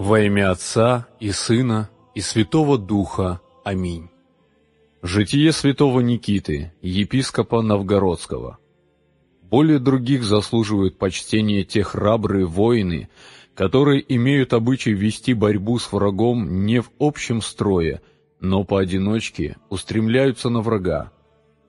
Во имя Отца и Сына и Святого Духа. Аминь. Житие святого Никиты, епископа Новгородского. Более других заслуживают почтения те храбрые воины, которые имеют обычай вести борьбу с врагом не в общем строе, но поодиночке устремляются на врага,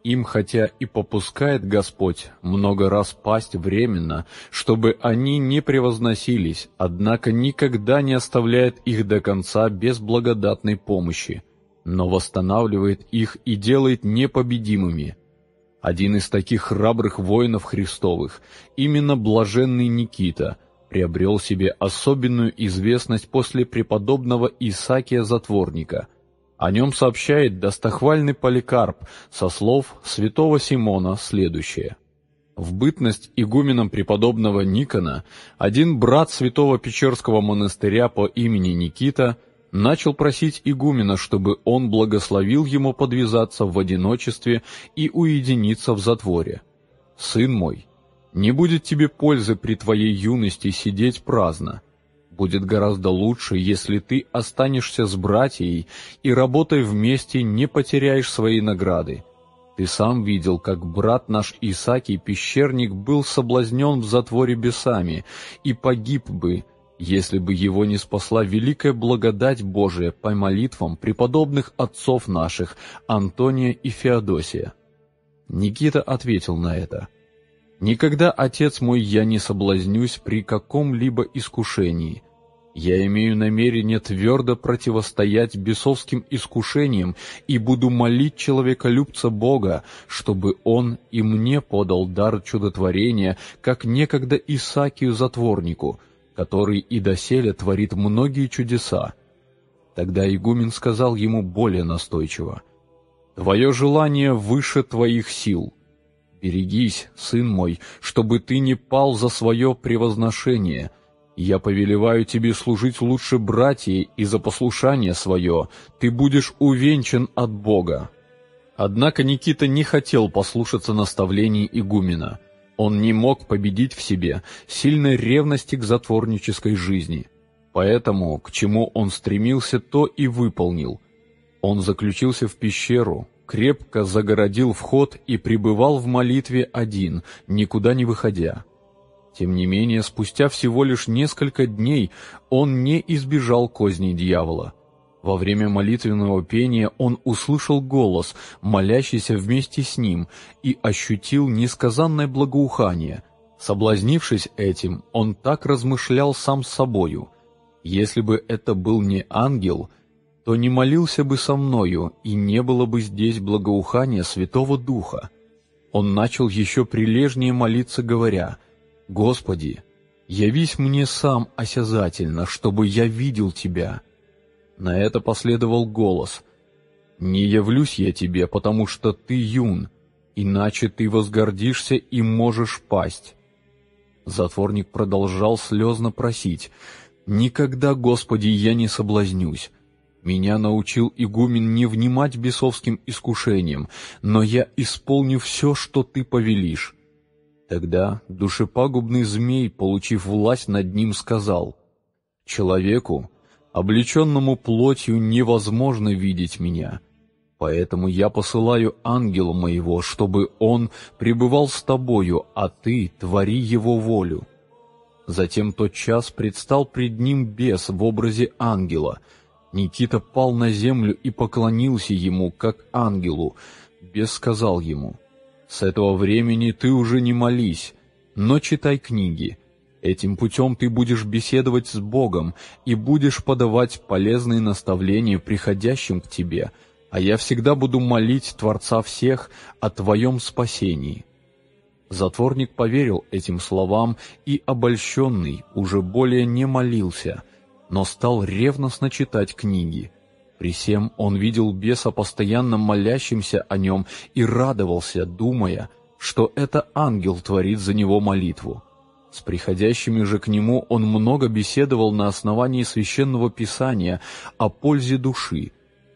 им хотя и попускает Господь много раз пасть временно, чтобы они не превозносились, однако никогда не оставляет их до конца без благодатной помощи, но восстанавливает их и делает непобедимыми. Один из таких храбрых воинов Христовых, именно блаженный Никита, приобрел себе особенную известность после преподобного Исаакия Затворника, о нем сообщает достохвальный Поликарп со слов святого Симона следующее. В бытность игуменом преподобного Никона один брат святого Печерского монастыря по имени Никита начал просить игумена, чтобы он благословил ему подвязаться в одиночестве и уединиться в затворе. «Сын мой, не будет тебе пользы при твоей юности сидеть праздно, будет гораздо лучше, если ты останешься с братьей и, работая вместе, не потеряешь свои награды. Ты сам видел, как брат наш Исаакий, пещерник, был соблазнен в затворе бесами и погиб бы, если бы его не спасла великая благодать Божия по молитвам преподобных отцов наших Антония и Феодосия». Никита ответил на это. «Никогда, отец мой, я не соблазнюсь при каком-либо искушении, я имею намерение твердо противостоять бесовским искушениям и буду молить человеколюбца Бога, чтобы он и мне подал дар чудотворения, как некогда Исаакию затворнику, который и доселе творит многие чудеса. Тогда игумен сказал ему более настойчиво: "Твое желание выше твоих сил. Берегись, сын мой, чтобы ты не пал за свое превозношение" Я повелеваю тебе служить лучше братьей, и за послушание свое ты будешь увенчан от Бога». Однако Никита не хотел послушаться наставлений игумена. Он не мог победить в себе сильной ревности к затворнической жизни. Поэтому, к чему он стремился, то и выполнил. Он заключился в пещеру, крепко загородил вход и пребывал в молитве один, никуда не выходя. Тем не менее, спустя всего лишь несколько дней он не избежал козни дьявола. Во время молитвенного пения он услышал голос, молящийся вместе с ним, и ощутил несказанное благоухание. Соблазнившись этим, он так размышлял сам с собою. «Если бы это был не ангел», то не молился бы со мною, и не было бы здесь благоухания Святого Духа. Он начал еще прилежнее молиться, говоря – «Господи, явись мне сам осязательно, чтобы я видел Тебя». На это последовал голос. «Не явлюсь я Тебе, потому что Ты юн, иначе Ты возгордишься и можешь пасть». Затворник продолжал слезно просить. «Никогда, Господи, я не соблазнюсь». Меня научил игумен не внимать бесовским искушениям, но я исполню все, что ты повелишь. Тогда душепагубный змей, получив власть над ним, сказал, «Человеку, облеченному плотью, невозможно видеть меня, поэтому я посылаю ангела моего, чтобы он пребывал с тобою, а ты твори его волю». Затем тот час предстал пред ним бес в образе ангела. Никита пал на землю и поклонился ему, как ангелу. Бес сказал ему — с этого времени ты уже не молись, но читай книги. Этим путем ты будешь беседовать с Богом и будешь подавать полезные наставления приходящим к тебе, а я всегда буду молить Творца всех о твоем спасении». Затворник поверил этим словам и, обольщенный, уже более не молился, но стал ревностно читать книги – при всем он видел беса постоянно молящимся о нем и радовался, думая, что это ангел творит за него молитву. С приходящими же к нему он много беседовал на основании священного писания о пользе души.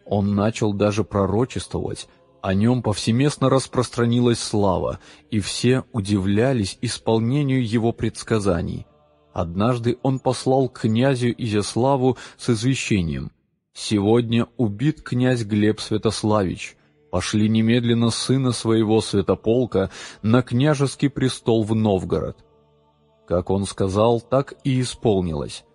Он начал даже пророчествовать, о нем повсеместно распространилась слава, и все удивлялись исполнению его предсказаний. Однажды он послал князю Изяславу с извещением – Сегодня убит князь Глеб Святославич. Пошли немедленно сына своего святополка на княжеский престол в Новгород. Как он сказал, так и исполнилось.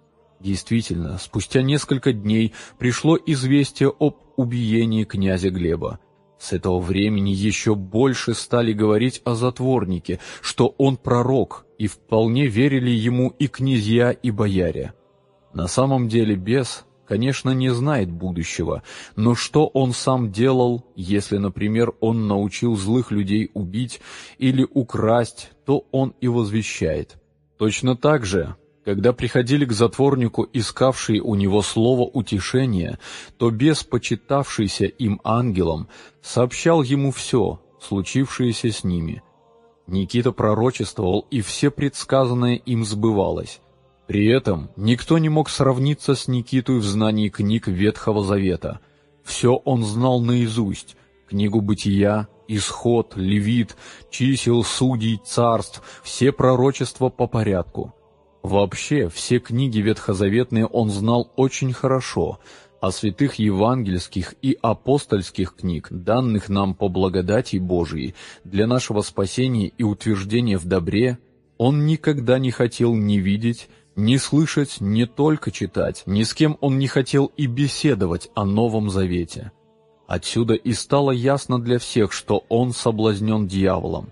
Действительно, спустя несколько дней пришло известие об убиении князя Глеба. С этого времени еще больше стали говорить о затворнике, что он пророк, и вполне верили ему и князья, и бояре. На самом деле бес, конечно, не знает будущего, но что он сам делал, если, например, он научил злых людей убить или украсть, то он и возвещает. Точно так же, когда приходили к затворнику, искавшие у него слово утешения, то бес, почитавшийся им ангелом, сообщал ему все, случившееся с ними. Никита пророчествовал, и все предсказанное им сбывалось. При этом никто не мог сравниться с Никитой в знании книг Ветхого Завета. Все он знал наизусть. Книгу «Бытия», «Исход», «Левит», «Чисел», «Судей», «Царств», все пророчества по порядку. Вообще, все книги ветхозаветные он знал очень хорошо, а святых евангельских и апостольских книг, данных нам по благодати Божией, для нашего спасения и утверждения в добре – он никогда не хотел ни видеть, ни слышать, не только читать, ни с кем он не хотел и беседовать о Новом Завете. Отсюда и стало ясно для всех, что он соблазнен дьяволом.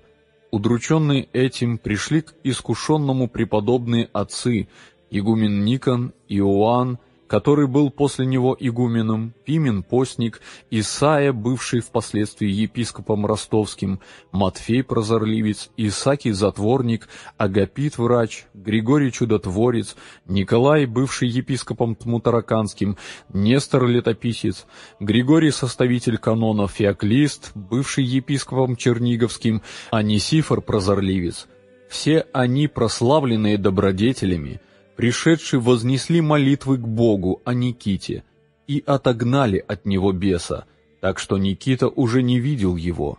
Удрученные этим пришли к искушенному преподобные отцы, игумен Никон, Иоанн, который был после него игуменом, Пимен Постник, Исаия, бывший впоследствии епископом ростовским, Матфей Прозорливец, Исакий Затворник, Агапит Врач, Григорий Чудотворец, Николай, бывший епископом Тмутараканским, Нестор Летописец, Григорий Составитель канона, Феоклист, бывший епископом Черниговским, Анисифор Прозорливец. Все они прославленные добродетелями – пришедшие вознесли молитвы к Богу о а Никите и отогнали от него беса, так что Никита уже не видел его.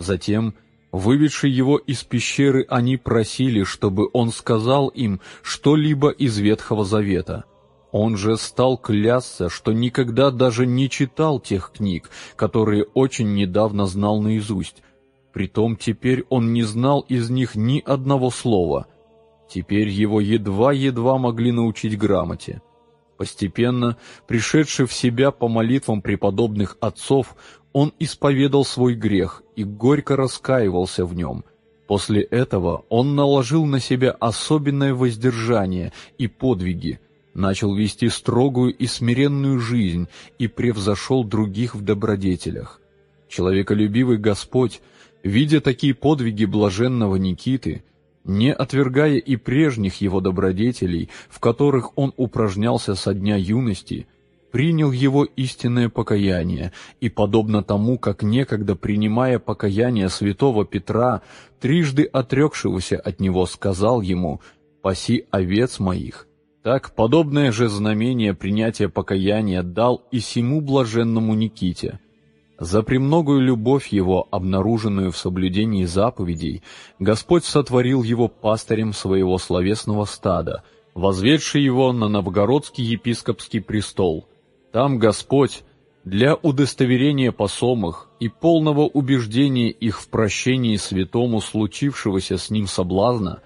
Затем, выведши его из пещеры, они просили, чтобы он сказал им что-либо из Ветхого Завета. Он же стал клясться, что никогда даже не читал тех книг, которые очень недавно знал наизусть. Притом теперь он не знал из них ни одного слова — Теперь его едва-едва могли научить грамоте. Постепенно, пришедший в себя по молитвам преподобных отцов, он исповедал свой грех и горько раскаивался в нем. После этого он наложил на себя особенное воздержание и подвиги, начал вести строгую и смиренную жизнь и превзошел других в добродетелях. Человеколюбивый Господь, видя такие подвиги блаженного Никиты, не отвергая и прежних его добродетелей, в которых он упражнялся со дня юности, принял его истинное покаяние, и, подобно тому, как некогда принимая покаяние святого Петра, трижды отрекшегося от него, сказал ему «Паси овец моих». Так подобное же знамение принятия покаяния дал и сему блаженному Никите – за премногую любовь его, обнаруженную в соблюдении заповедей, Господь сотворил его пастырем своего словесного стада, возведший его на новгородский епископский престол. Там Господь, для удостоверения посомых и полного убеждения их в прощении святому случившегося с ним соблазна,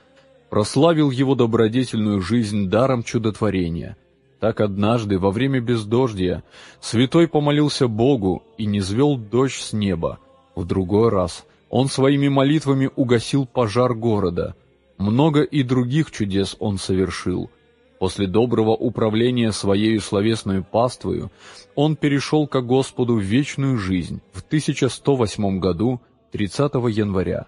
прославил его добродетельную жизнь даром чудотворения – так однажды, во время бездождия, святой помолился Богу и не звел дождь с неба. В другой раз он своими молитвами угасил пожар города. Много и других чудес он совершил. После доброго управления своей словесную паствою он перешел ко Господу в вечную жизнь в 1108 году 30 января.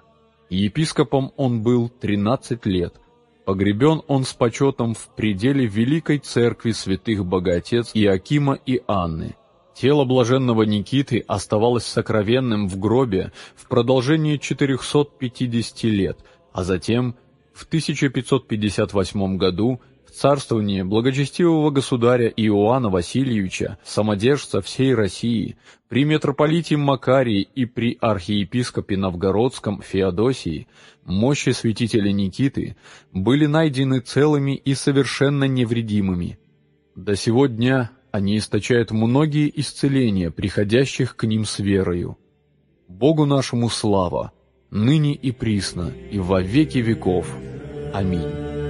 Епископом он был 13 лет – Погребен он с почетом в пределе Великой Церкви Святых Богатец Иакима и Анны. Тело блаженного Никиты оставалось сокровенным в гробе в продолжении 450 лет, а затем в 1558 году – Царствование благочестивого государя Иоанна Васильевича, самодержца всей России, при митрополите Макарии и при архиепископе Новгородском Феодосии, мощи святителя Никиты были найдены целыми и совершенно невредимыми. До сего дня они источают многие исцеления, приходящих к ним с верою. Богу нашему слава, ныне и присно, и во веки веков. Аминь.